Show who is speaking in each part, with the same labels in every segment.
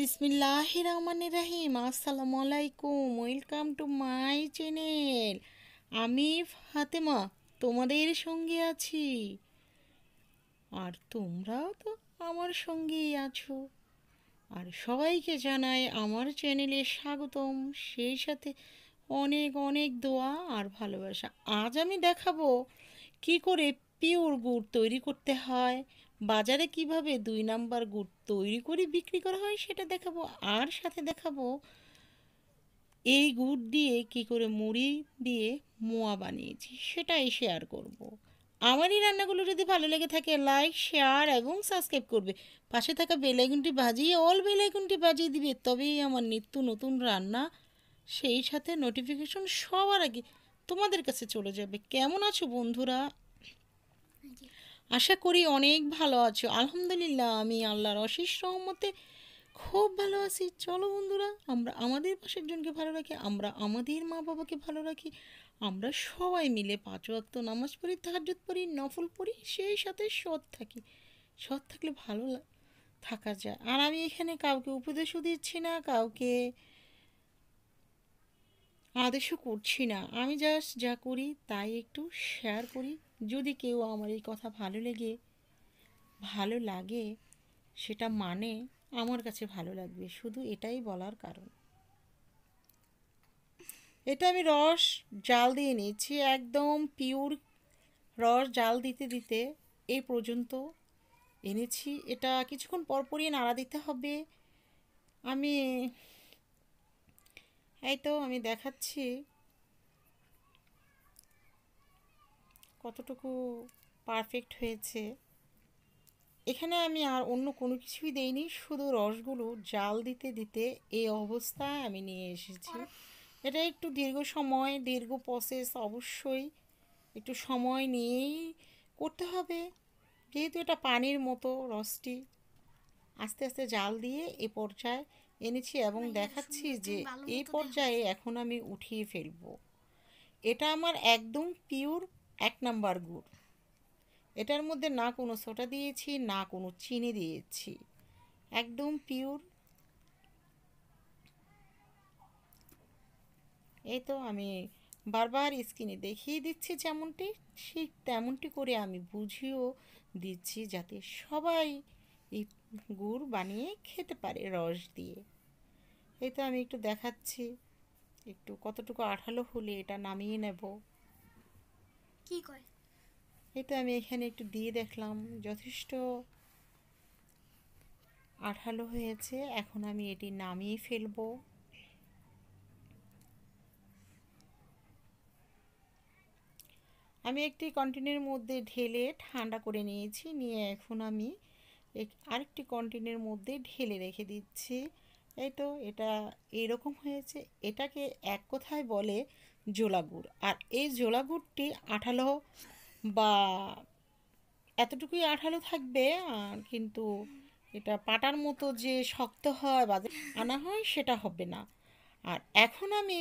Speaker 1: বিসমিল্লাহ রহমান রাহিম আসসালামু আলাইকুম ওয়েলকাম টু মাই চ্যানেল আমি ফাতেমা তোমাদের সঙ্গে আছি আর তোমরাও তো আমার সঙ্গেই আছো আর সবাইকে জানাই আমার চ্যানেলে স্বাগতম সেই সাথে অনেক অনেক দোয়া আর ভালোবাসা আজ আমি দেখাবো কি করে পিওর গুড় তৈরি করতে হয় বাজারে কিভাবে দুই নাম্বার গুড় তৈরি করে বিক্রি করা হয় সেটা দেখাবো আর সাথে দেখাবো এই গুড় দিয়ে কি করে মুড়ি দিয়ে মোয়া বানিয়েছি সেটাই শেয়ার করব। আমার এই রান্নাগুলো যদি ভালো লেগে থাকে লাইক শেয়ার এবং সাবস্ক্রাইব করবে পাশে থাকা বেলাইকনটি বাজিয়ে অল বেলাইকনটি বাজিয়ে দিবে তবেই আমার নিত্য নতুন রান্না সেই সাথে নোটিফিকেশন সবার আগে তোমাদের কাছে চলে যাবে কেমন আছো বন্ধুরা আশা করি অনেক ভালো আছো আলহামদুলিল্লাহ আমি আল্লাহর অশেষ সহমতে খুব ভালো আছি চলো বন্ধুরা আমরা আমাদের পাশের জনকে ভালো রাখি আমরা আমাদের মা বাবাকে ভালো রাখি আমরা সবাই মিলে পাঁচ ওয়াক্ত নামাজ পড়ি তাহাজত পড়ি নফল পড়ি সেই সাথে সৎ থাকি সৎ থাকলে ভালো থাকা যায় আর আমি এখানে কাউকে উপদেশও দিচ্ছি না কাউকে আদেশও করছি না আমি জাস্ট যা করি তাই একটু শেয়ার করি যদি কেউ আমার এই কথা ভালো লেগে ভালো লাগে সেটা মানে আমার কাছে ভালো লাগবে শুধু এটাই বলার কারণ এটা আমি রস জাল দিয়ে নিয়েছি একদম পিওর রস জাল দিতে দিতে এই পর্যন্ত এনেছি এটা কিছুক্ষণ পরপরই নাড়া দিতে হবে আমি এই তো আমি দেখাচ্ছি কতটুকু পারফেক্ট হয়েছে এখানে আমি আর অন্য কোনো কিছুই দেইনি শুধু রসগুলো জাল দিতে দিতে এই অবস্থায় আমি নিয়ে এসেছি এটা একটু দীর্ঘ সময় দীর্ঘ প্রসেস অবশ্যই একটু সময় নিয়েই করতে হবে যেহেতু এটা পানির মতো রসটি আস্তে আস্তে জাল দিয়ে এ পর্যায়ে এনেছি এবং দেখাচ্ছি যে এই পর্যায়ে এখন আমি উঠিয়ে ফেলবো এটা আমার একদম পিওর এক নাম্বার গুড় এটার মধ্যে না কোনো সোটা দিয়েছি না কোনো চিনি দিয়েছি একদম পিওর এই তো আমি বারবার স্কিনে দেখিয়ে দিচ্ছি যেমনটি ঠিক তেমনটি করে আমি বুঝিয়েও দিচ্ছি যাতে সবাই এই গুড় বানিয়ে খেতে পারে রস দিয়ে এই তো আমি একটু দেখাচ্ছি একটু কতটুকু আঠালো হলে এটা নামিয়ে নেব কি কয় এটা আমি এখানে একটু দিয়ে দেখলাম যথেষ্ট আঠালো হয়েছে এখন আমি এটি নামিয়ে ফেলবো আমি একটি কন্টেনের মধ্যে ঢেলে ঠান্ডা করে নিয়েছি নিয়ে এখন আমি আরেকটি কন্টেনের মধ্যে ঢেলে রেখে দিচ্ছি এই তো এটা এরকম হয়েছে এটাকে এক কথায় বলে জোলা গুড় আর এই জোলা গুড়টি আঠালো বা এতটুকুই আঠালো থাকবে আর কিন্তু এটা পাটার মতো যে শক্ত হয় বা আনা হয় সেটা হবে না আর এখন আমি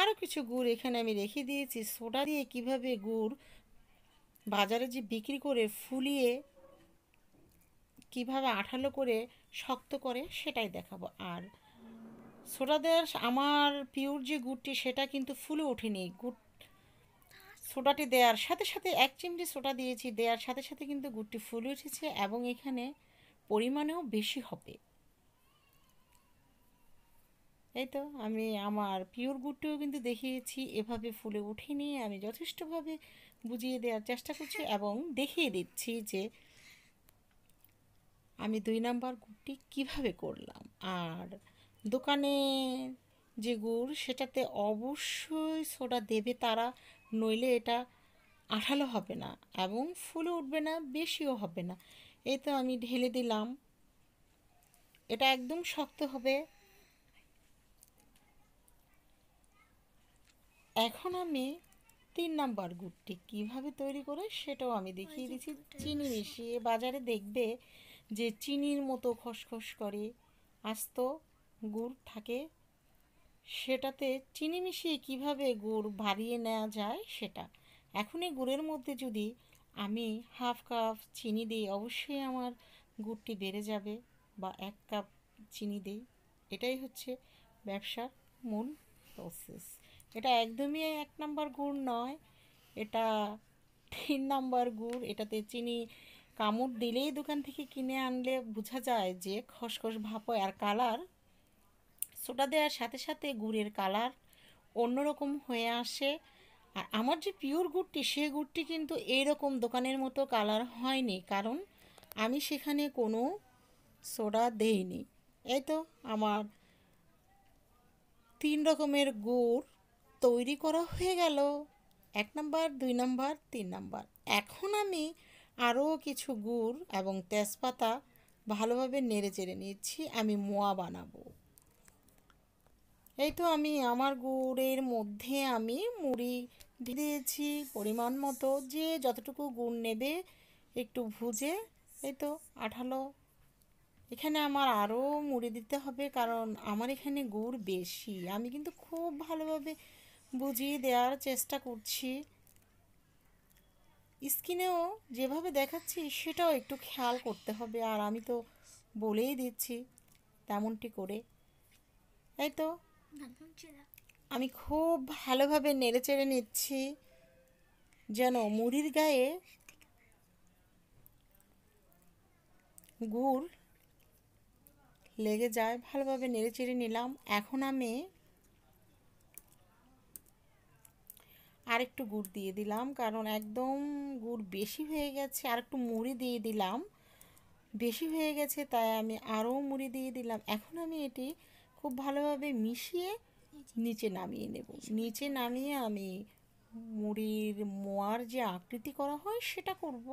Speaker 1: আরও কিছু গুড় এখানে আমি রেখে দিয়েছি সোডা দিয়ে কিভাবে গুড় বাজারে যে বিক্রি করে ফুলিয়ে কিভাবে আঠালো করে শক্ত করে সেটাই দেখাবো আর সোডাদের আমার পিওর যে গুড়টি সেটা কিন্তু ফুলে ওঠেনি গুড় সোডাটি দেওয়ার সাথে সাথে এক চিমটি সোডা দিয়েছি দেওয়ার সাথে সাথে কিন্তু গুড়টি ফুলে উঠেছে এবং এখানে পরিমাণেও বেশি হবে এই তো আমি আমার পিওর গুড়টিও কিন্তু দেখিয়েছি এভাবে ফুলে উঠেনি আমি যথেষ্টভাবে বুঝিয়ে দেওয়ার চেষ্টা করছি এবং দেখিয়ে দিচ্ছি যে আমি দুই নাম্বার গুড়টি কিভাবে করলাম আর দোকানের যে গুড় সেটাতে অবশ্যই সোডা দেবে তারা নইলে এটা আঠালো হবে না এবং ফুলে উঠবে না বেশিও হবে না এই তো আমি ঢেলে দিলাম এটা একদম শক্ত হবে এখন আমি তিন নাম্বার গুড়টি কিভাবে তৈরি করে সেটাও আমি দেখিয়ে দিচ্ছি চিনি মিশিয়ে বাজারে দেখবে যে চিনির মতো খসখস করে আস্ত গুড় থাকে সেটাতে চিনি মিশিয়ে কিভাবে গুড় বাড়িয়ে নেওয়া যায় সেটা এখনই গুড়ের মধ্যে যদি আমি হাফ কাপ চিনি দিই অবশ্যই আমার গুড়টি বেড়ে যাবে বা এক কাপ চিনি দিই এটাই হচ্ছে ব্যবসার মূল প্রসেস এটা একদমই এক নাম্বার গুড় নয় এটা তিন নাম্বার গুড় এটাতে চিনি কামড় দিলেই দোকান থেকে কিনে আনলে বোঝা যায় যে খসখস ভাপ আর কালার সোডা দেওয়ার সাথে সাথে গুড়ের কালার অন্যরকম হয়ে আসে আর আমার যে পিওর গুড়টি সে গুড়টি কিন্তু এরকম দোকানের মতো কালার হয়নি কারণ আমি সেখানে কোনো সোডা দেইনি এই তো আমার তিন রকমের গুড় তৈরি করা হয়ে গেল এক নম্বর দুই নাম্বার তিন নাম্বার এখন আমি আরও কিছু গুড় এবং তেজপাতা ভালোভাবে নেড়ে চেড়ে নিচ্ছি আমি মোয়া বানাবো এই তো আমি আমার গুড়ের মধ্যে আমি মুড়ি দিয়েছি পরিমাণ মতো যে যতটুকু গুড় নেবে একটু ভুজে এই তো আঠালো এখানে আমার আরও মুড়ি দিতে হবে কারণ আমার এখানে গুড় বেশি আমি কিন্তু খুব ভালোভাবে বুঝিয়ে দেওয়ার চেষ্টা করছি স্কিনেও যেভাবে দেখাচ্ছি সেটাও একটু খেয়াল করতে হবে আর আমি তো বলেই দিচ্ছি তেমনটি করে এই তো আমি খুব ভালোভাবে নেড়ে চেড়ে নিচ্ছি যেন মুড়ির গায়ে গুড় লেগে যায় ভালোভাবে নেড়ে চেড়ে নিলাম এখন আমি আরেকটু গুড় দিয়ে দিলাম কারণ একদম গুড় বেশি হয়ে গেছে আর একটু মুড়ি দিয়ে দিলাম বেশি হয়ে গেছে তাই আমি আরও মুড়ি দিয়ে দিলাম এখন আমি এটি খুব ভালোভাবে মিশিয়ে নিচে নামিয়ে নেব নিচে নামিয়ে আমি মুড়ির মোয়ার যে আকৃতি করা হয় সেটা করব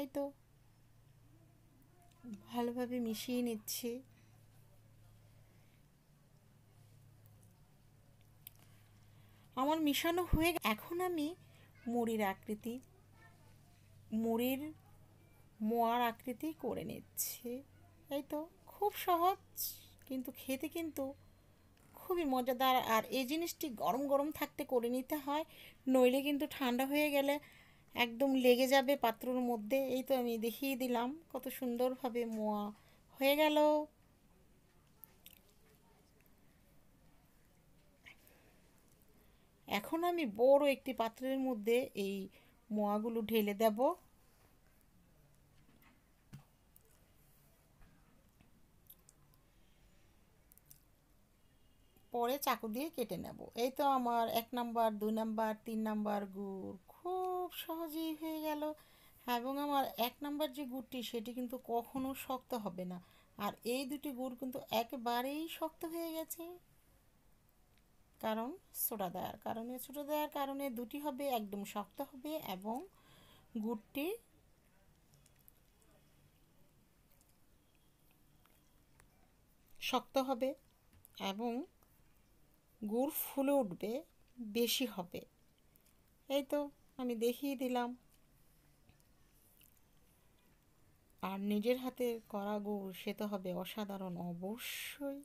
Speaker 1: এই তো ভালোভাবে মিশিয়ে নিচ্ছে আমার মিশানো হয়ে এখন আমি মুড়ির আকৃতি মুড়ির মোয়ার আকৃতি করে নিচ্ছে এই তো খুব সহজ কিন্তু খেতে কিন্তু খুবই মজাদার আর এই জিনিসটি গরম গরম থাকতে করে নিতে হয় নইলে কিন্তু ঠান্ডা হয়ে গেলে একদম লেগে যাবে পাত্রর মধ্যে এই তো আমি দেখিয়ে দিলাম কত সুন্দরভাবে মোয়া হয়ে গেল এখন আমি বড় একটি পাত্রের মধ্যে এই মোয়াগুলো ঢেলে দেব পরে চাকু দিয়ে কেটে নেব এই তো আমার এক নাম্বার দুই নাম্বার তিন নাম্বার গুড় খুব সহজেই হয়ে গেল এবং আমার এক নাম্বার যে গুড়টি সেটি কিন্তু কখনো শক্ত হবে না আর এই দুটি গুড় কিন্তু একেবারেই শক্ত হয়ে গেছে কারণ সোডা দেওয়ার কারণে সোডা দেওয়ার কারণে দুটি হবে একদম শক্ত হবে এবং গুড়টি শক্ত হবে এবং গুড় ফুলে উঠবে বেশি হবে এই তো আমি দেখিয়ে দিলাম আর নিজের হাতে করা গুড় সে তো হবে অসাধারণ অবশ্যই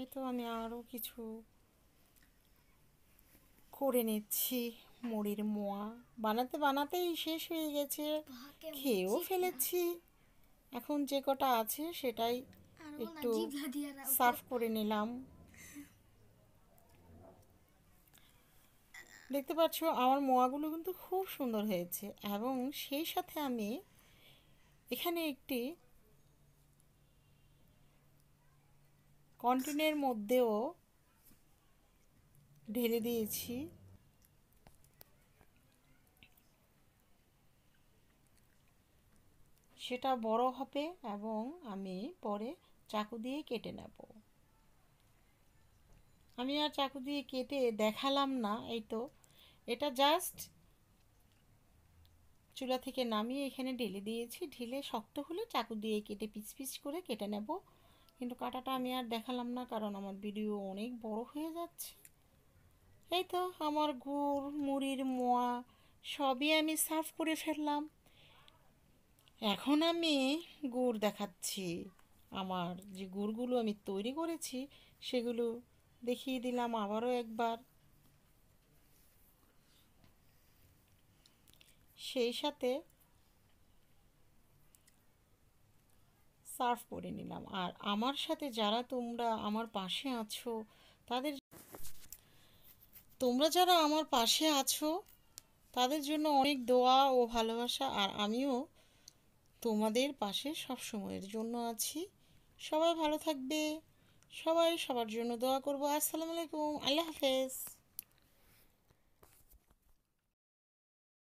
Speaker 1: এই তো আমি আরও কিছু করে নিচ্ছি মুড়ির মোয়া বানাতে বানাতেই শেষ হয়ে গেছে খেয়েও ফেলেছি এখন যে কটা আছে সেটাই একটু সাফ করে নিলাম দেখতে পাচ্ছ আমার মোয়াগুলো কিন্তু খুব সুন্দর হয়েছে এবং সেই সাথে আমি এখানে একটি কন্টেনের মধ্যেও ঢেলে দিয়েছি সেটা বড় হবে এবং আমি পরে চাকু দিয়ে কেটে নেব আমি আর চাকু দিয়ে কেটে দেখালাম না এই তো এটা জাস্ট চুলা থেকে নামিয়ে এখানে ঢেলে দিয়েছি ঢেলে শক্ত হলে চাকু দিয়ে কেটে পিচ পিচ করে কেটে নেব কিন্তু কাটাটা আমি আর দেখালাম না কারণ আমার ভিডিও অনেক বড় হয়ে যাচ্ছে এই তো আমার গুড় মুড়ির মোয়া সবই আমি সার্ভ করে ফেললাম এখন আমি গুড় দেখাচ্ছি আমার যে গুড়গুলো আমি তৈরি করেছি সেগুলো দেখিয়ে দিলাম আবারও একবার সেই সাথে সার্ভ করে নিলাম আর আমার সাথে যারা তোমরা আমার পাশে আছো তাদের তোমরা যারা আমার পাশে আছো তাদের জন্য অনেক দোয়া ও ভালোবাসা আর আমিও তোমাদের পাশে সব সময়ের জন্য আছি সবাই ভালো থাকবে সবাই সবার জন্য দোয়া করবো আসসালামু আলাইকুম আল্লাহ হাফেজ